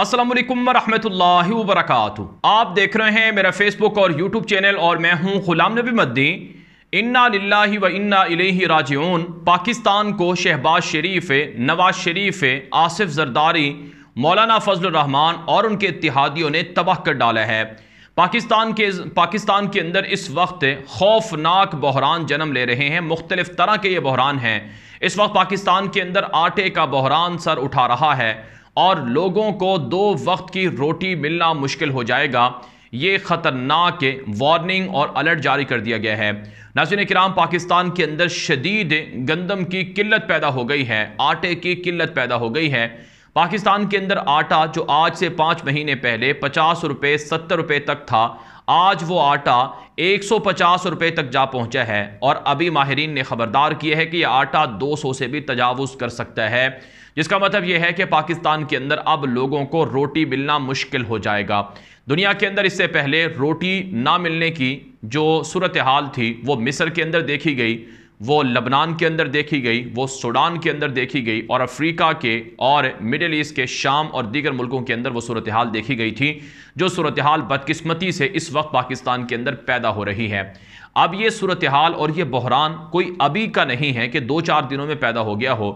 असलम वरम्ह वरक आप देख रहे हैं मेरा फेसबुक और यूट्यूब चैनल और मैं हूं गुलाम नबी मद्दी इन्ना ला व इन्ना इलैहि राजिऊन पाकिस्तान को शहबाज शरीफ नवाज शरीफ आसिफ जरदारी मौलाना फजल रहमान और उनके इतिहादियों ने तबाह कर डाला है पाकिस्तान के पाकिस्तान के अंदर इस वक्त खौफनाक बहरान जन्म ले रहे हैं मुख्तलिफ़ तरह के ये बहरान हैं इस वक्त पाकिस्तान के अंदर आटे का बहरान सर उठा रहा है और लोगों को दो वक्त की रोटी मिलना मुश्किल हो जाएगा ये ख़तरनाक वार्निंग और अलर्ट जारी कर दिया गया है नाजिन कराम पाकिस्तान के अंदर शदीद गंदम की किल्लत पैदा हो गई है आटे की किल्लत पैदा हो गई है पाकिस्तान के अंदर आटा जो आज से पाँच महीने पहले पचास रुपये सत्तर रुपये तक था आज वो आटा 150 रुपए तक जा पहुंचा है और अभी माहरीन ने खबरदार किया है कि यह आटा 200 से भी तजावज़ कर सकता है जिसका मतलब यह है कि पाकिस्तान के अंदर अब लोगों को रोटी मिलना मुश्किल हो जाएगा दुनिया के अंदर इससे पहले रोटी ना मिलने की जो सूरत हाल थी वो मिस्र के अंदर देखी गई वो लबनान के अंदर देखी गई वो सूडान के अंदर देखी गई और अफ्रीका के और मिडल ईस्ट के शाम और दीगर मुल्कों के अंदर वो सूरत हाल देखी गई थी जो सूरत हाल बदकस्मती से इस वक्त पाकिस्तान के अंदर पैदा हो रही है अब ये सूरत हाल और ये बहरान कोई अभी का नहीं है कि दो चार दिनों में पैदा हो गया हो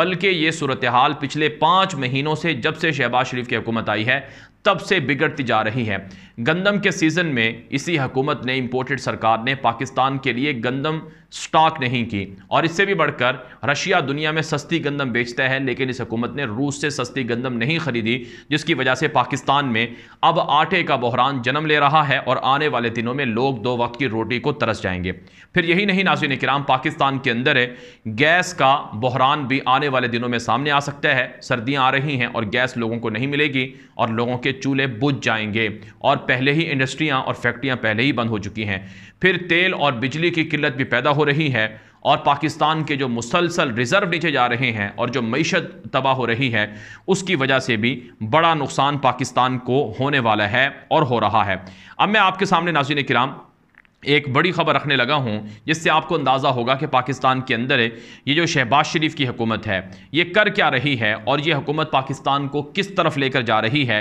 बल्कि ये सूरत हाल पिछले पाँच महीनों से जब से शहबाज शरीफ की हुकूमत आई है तब से बिगड़ती जा रही है गंदम के सीज़न में इसी हुकूमत ने इम्पोर्टेड सरकार ने पाकिस्तान के लिए गंदम स्टॉक नहीं की और इससे भी बढ़कर रशिया दुनिया में सस्ती गंदम बेचता है लेकिन इस हकूमत ने रूस से सस्ती गंदम नहीं खरीदी जिसकी वजह से पाकिस्तान में अब आटे का बहरान जन्म ले रहा है और आने वाले दिनों में लोग दो वक्त की रोटी को तरस जाएंगे फिर यही नहीं नाजिन कराम पाकिस्तान के अंदर है गैस का बहरान भी आने वाले दिनों में सामने आ सकता है सर्दियाँ आ रही हैं और गैस लोगों को नहीं मिलेगी और लोगों के के चूल्हे बुझ जाएंगे और पहले ही इंडस्ट्रियाँ और फैक्ट्रियाँ पहले ही बंद हो चुकी हैं फिर तेल और बिजली की किल्लत भी पैदा हो रही है और पाकिस्तान के जो मुसलसल रिज़र्व नीचे जा रहे हैं और जो मीशत तबाह हो रही है उसकी वजह से भी बड़ा नुकसान पाकिस्तान को होने वाला है और हो रहा है अब मैं आपके सामने नाजिन कराम एक बड़ी खबर रखने लगा हूं जिससे आपको अंदाज़ा होगा कि पाकिस्तान के अंदर ये जो शहबाज शरीफ की हुकूमत है ये कर क्या रही है और ये हुकूमत पाकिस्तान को किस तरफ लेकर जा रही है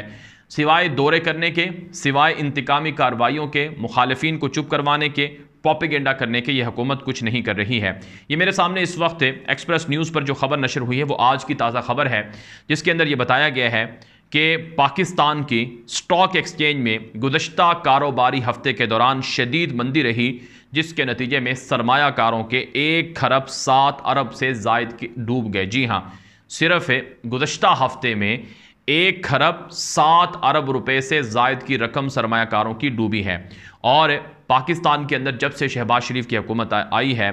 सिवाय दौरे करने के सिवाय इंतकामी कार्रवाइयों के मुखालफी को चुप करवाने के पॉपिगेंडा करने के ये हुकूमत कुछ नहीं कर रही है ये मेरे सामने इस वक्त एक्सप्रेस न्यूज़ पर जो खबर नशर हुई है वो आज की ताज़ा खबर है जिसके अंदर ये बताया गया है कि पाकिस्तान की स्टॉक एक्सचेंज में गुजशत कारोबारी हफ्ते के दौरान शदीद मंदी रही जिसके नतीजे में सरमाकारों के एक खरब सात अरब से जायद डूब गए जी हाँ सिर्फ गुजशत हफ्ते में एक खरब सात अरब रुपए से जायद की रकम सरमाकारों की डूबी है और पाकिस्तान के अंदर जब से शहबाज शरीफ की हुकूमत आई है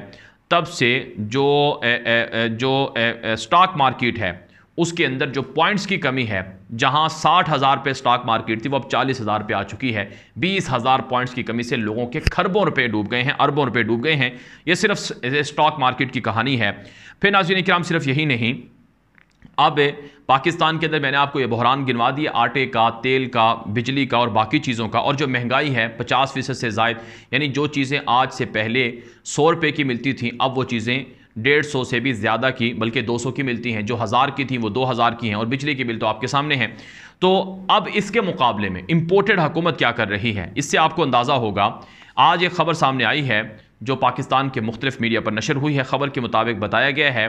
तब से जो ए, ए, जो स्टॉक मार्केट है उसके अंदर जो पॉइंट्स की कमी है जहां साठ हज़ार पे स्टॉक मार्केट थी वो अब चालीस हज़ार पे आ चुकी है बीस हज़ार पॉइंट्स की कमी से लोगों के खरबों रुपए डूब गए हैं अरबों रुपए डूब गए हैं ये सिर्फ स्टॉक मार्केट की कहानी है फिर नाजी कराम सिर्फ यही नहीं अब पाकिस्तान के अंदर मैंने आपको ये बहरान गिनवा दिया आटे का तेल का बिजली का और बाकी चीज़ों का और जो महंगाई है पचास फ़ीसद से ज़ायद यानी जो चीज़ें आज से पहले सौ रुपये की मिलती थी अब वो चीज़ें डेढ़ सौ से भी ज़्यादा की बल्कि दो सौ की मिलती हैं जो हज़ार की थी वो दो हज़ार की हैं और बिजली के बिल तो आपके सामने हैं तो अब इसके मुकाबले में इम्पोर्टेड हुकूमत क्या कर रही है इससे आपको अंदाज़ा होगा आज एक ख़बर सामने आई है जो पाकिस्तान के मुख्तलिफ मीडिया पर नशर हुई है ख़बर के मुताबिक बताया गया है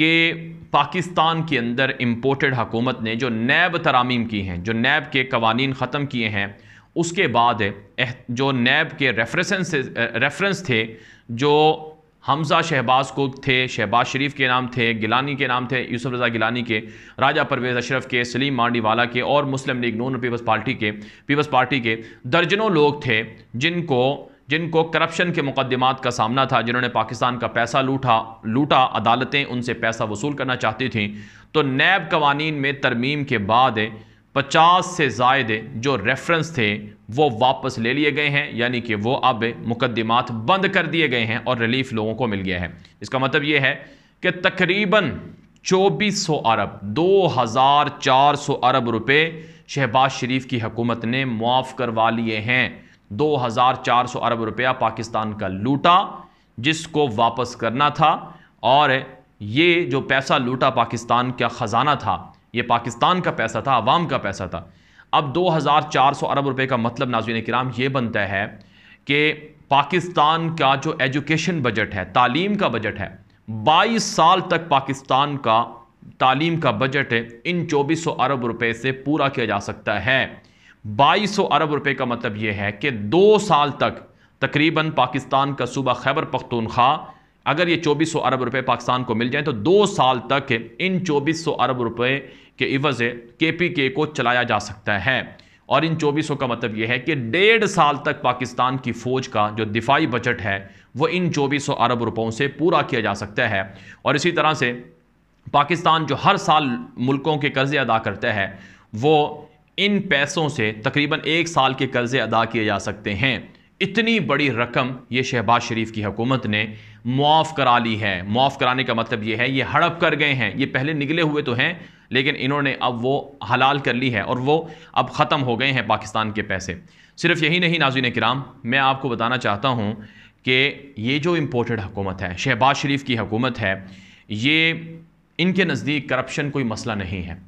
कि पाकिस्तान के अंदर इम्पोर्टेड हकूमत ने जो नैब तरामीम की हैं जो नैब के कवानीन ख़त्म किए हैं उसके बाद जो नैब के रेफरेंस रेफरेंस थे जो हमज़ा शहबाज को थे शहबाज शरीफ के नाम थे गिलानी के नाम थे यूसुफ रज़ा गिलानी के राजा परवेज़ अशरफ के सलीम मांडीवाला के और मुस्लिम लीग नून और पीपल्स पार्टी के पीपल्स पार्टी के दर्जनों लोग थे जिनको जिनको करप्शन के मुकदमात का सामना था जिन्होंने पाकिस्तान का पैसा लूटा लूटा अदालतें उनसे पैसा वसूल करना चाहती थीं तो नैब कवानीन में तरमीम के बाद पचास से जायद जो रेफरेंस थे वो वापस ले लिए गए हैं यानी कि वो अब मुकदमात बंद कर दिए गए हैं और रिलीफ लोगों को मिल गया है इसका मतलब ये है कि तकरीबन सौ अरब सौ अरब रुपये शहबाज शरीफ की हकूमत ने मुआफ़ करवा लिए हैं दो हज़ार चार सौ अरब रुपया पाकिस्तान का लूटा जिसको वापस करना था और ये जो पैसा लूटा पाकिस्तान का ख़जाना था ये पाकिस्तान का पैसा था आवाम का पैसा था अब दो हज़ार चार सौ अरब रुपए का मतलब नाजीन कराम ये बनता है कि पाकिस्तान का जो एजुकेशन बजट है तालीम का बजट है बाईस साल तक पाकिस्तान का तालीम का बजट इन चौबीस सौ अरब रुपये से पूरा किया जा सकता है बाईस अरब रुपए का मतलब यह है कि दो साल तक तकरीबन पाकिस्तान का सूबा खैबर पख्तूनख्वा अगर ये 2400 अरब रुपए पाकिस्तान को मिल जाए तो दो साल तक इन 2400 अरब रुपए के इवज़ के पी के को चलाया जा सकता है और इन 2400 का मतलब यह है कि डेढ़ साल तक पाकिस्तान की फ़ौज का जो दिफाई बजट है वह इन सौ अरब रुपयों से पूरा किया जा सकता है और इसी तरह से पाकिस्तान जो हर साल मुल्कों के कर्ज़े अदा करता है वो इन पैसों से तकरीबन एक साल के कर्ज़े अदा किए जा सकते हैं इतनी बड़ी रकम ये शहबाज शरीफ की हुकूमत ने मुआफ़ करा ली है मुआफ़ कराने का मतलब ये है ये हड़प कर गए हैं ये पहले निकले हुए तो हैं लेकिन इन्होंने अब वो हलाल कर ली है और वो अब ख़त्म हो गए हैं पाकिस्तान के पैसे सिर्फ यही नहीं नाजिन कराम मैं आपको बताना चाहता हूँ कि ये जो इम्पोर्टेड हुकूमत है शहबाज शरीफ की हुकूमत है ये इनके नज़दीक करप्शन कोई मसला नहीं है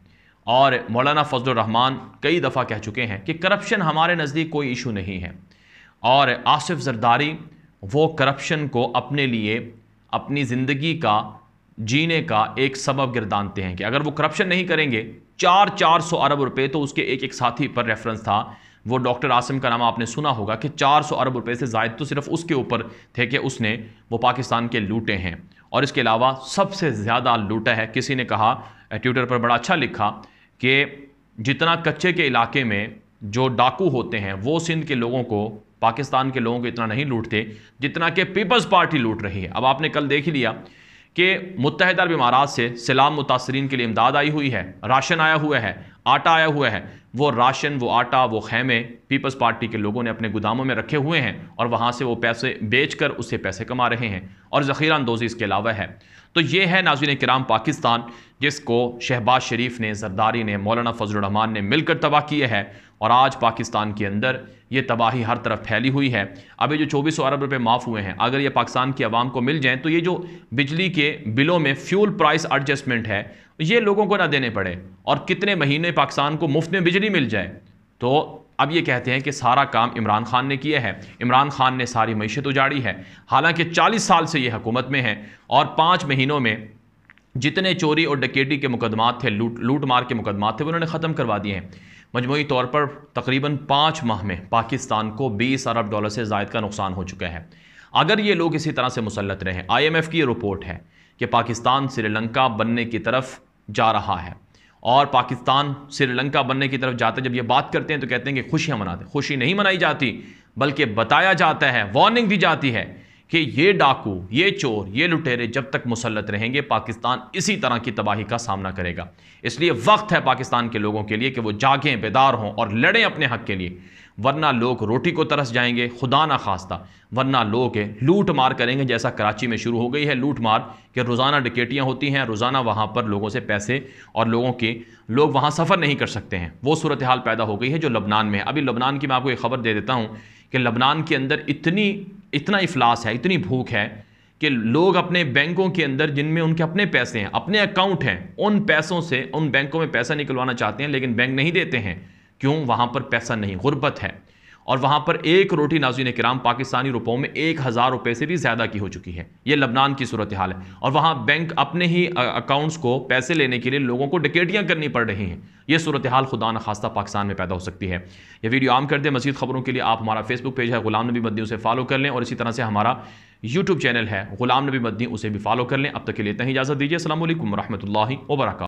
और मौलाना फजलरहमान कई दफ़ा कह चुके हैं कि करप्शन हमारे नज़दीक कोई इशू नहीं है और आसिफ जरदारी वो करप्शन को अपने लिए अपनी ज़िंदगी का जीने का एक सबब गिरदानते हैं कि अगर वो करप्शन नहीं करेंगे चार चार सौ अरब रुपये तो उसके एक एक साथी पर रेफरेंस था वो डॉक्टर आसिम का नाम आपने सुना होगा कि चार सौ अरब रुपये से जायद तो सिर्फ उसके ऊपर थे कि उसने वो पाकिस्तान के लूटे हैं और इसके अलावा सबसे ज़्यादा लूटा है किसी ने कहा ट्विटर पर बड़ा अच्छा लिखा कि जितना कच्चे के इलाके में जो डाकू होते हैं वो सिंध के लोगों को पाकिस्तान के लोगों को इतना नहीं लूटते जितना कि पीपल्स पार्टी लूट रही है अब आपने कल देख लिया कि मुतहदा अरब इमारात से सलाम मुतासरीन के लिए इमदाद आई हुई है राशन आया हुआ है आटा आया हुआ है वो राशन वो आटा वो खैमे पीपल्स पार्टी के लोगों ने अपने गोदामों में रखे हुए हैं और वहाँ से वो पैसे बेच कर उससे पैसे कमा रहे हैं और ज़ख़ीरा अंदोज़ी इसके अलावा है तो ये है नाजिन कराम पाकिस्तान जिसको शहबाज शरीफ ने जरदारी ने मौलाना फजलरहमान ने मिलकर तबाह किए है और आज पाकिस्तान के अंदर ये तबाही हर तरफ फैली हुई है अभी जो चौबीस अरब रुपये माफ़ हुए हैं अगर ये पाकिस्तान की आवाम को मिल जाएँ तो ये जो बिजली के बिलों में फ्यूल प्राइस एडजस्टमेंट है ये लोगों को ना देने पड़े और कितने महीने पाकिस्तान को मुफ्त में बिजली मिल जाए तो अब ये कहते हैं कि सारा काम इमरान खान ने किया है इमरान खान ने सारी मीशत उजाड़ी है हालांकि 40 साल से ये हुकूमत में है और पाँच महीनों में जितने चोरी और डकेटी के मुकदमात थे लूट लूट मार के मुकदमात थे उन्होंने ख़त्म करवा दिए हैं मजमू तौर पर तकरीबन पाँच माह में पाकिस्तान को बीस अरब डॉलर से जायद का नुकसान हो चुका है अगर ये लोग इसी तरह से मुसलत रहे आई एम एफ़ की रिपोर्ट है कि पाकिस्तान श्रीलंका बनने की तरफ जा रहा है और पाकिस्तान श्रीलंका बनने की तरफ जाते जब ये बात करते हैं तो कहते हैं कि खुशियाँ मनाते हैं खुशी नहीं मनाई जाती बल्कि बताया जाता है वार्निंग दी जाती है कि ये डाकू ये चोर ये लुटेरे जब तक मुसलत रहेंगे पाकिस्तान इसी तरह की तबाही का सामना करेगा इसलिए वक्त है पाकिस्तान के लोगों के लिए कि वो जागें बेदार हों और लड़ें अपने हक के लिए वरना लोग रोटी को तरस जाएंगे खुदा ना खास्ता वरना लोग लूट मार करेंगे जैसा कराची में शुरू हो गई है लूट मार कि रोज़ाना डिकेटियाँ होती हैं रोज़ाना वहाँ पर लोगों से पैसे और लोगों के लोग वहाँ सफ़र नहीं कर सकते हैं वो सूरत हाल पैदा हो गई है जो लबनान में है अभी लबनान की मैं आपको एक ख़बर दे देता हूँ कि लबनान के अंदर इतनी इतना इफलास है इतनी भूख है कि लोग अपने बैंकों के अंदर जिनमें उनके अपने पैसे हैं अपने अकाउंट हैं उन पैसों से उन बैंकों में पैसा निकलवाना चाहते हैं लेकिन बैंक नहीं देते हैं क्यों वहाँ पर पैसा नहीं गुर्बत है और वहाँ पर एक रोटी नाजीन कराम पाकिस्तानी रुपयों में एक हज़ार रुपये से भी ज़्यादा की हो चुकी है ये लबनान की सूरत हाल है और वहाँ बैंक अपने ही अकाउंट्स को पैसे लेने के लिए लोगों को डिकेटियाँ करनी पड़ रही हैं ये सूरत हाल खुदा न खास्ता पाकिस्तान में पैदा हो सकती है यह वीडियो आम कर दें मजीद खबरों के लिए आप हमारा फेसबुक पेज है गुलाम नबी मद्दी उसे फॉलो कर लें और इसी तरह से हमारा यूट्यूब चैनल है गुलाम नबी मद्दी उसे भी फॉलो कर लें अब तक के लिए इतना ही इजाज़त दीजिए असल वरहमल वर्क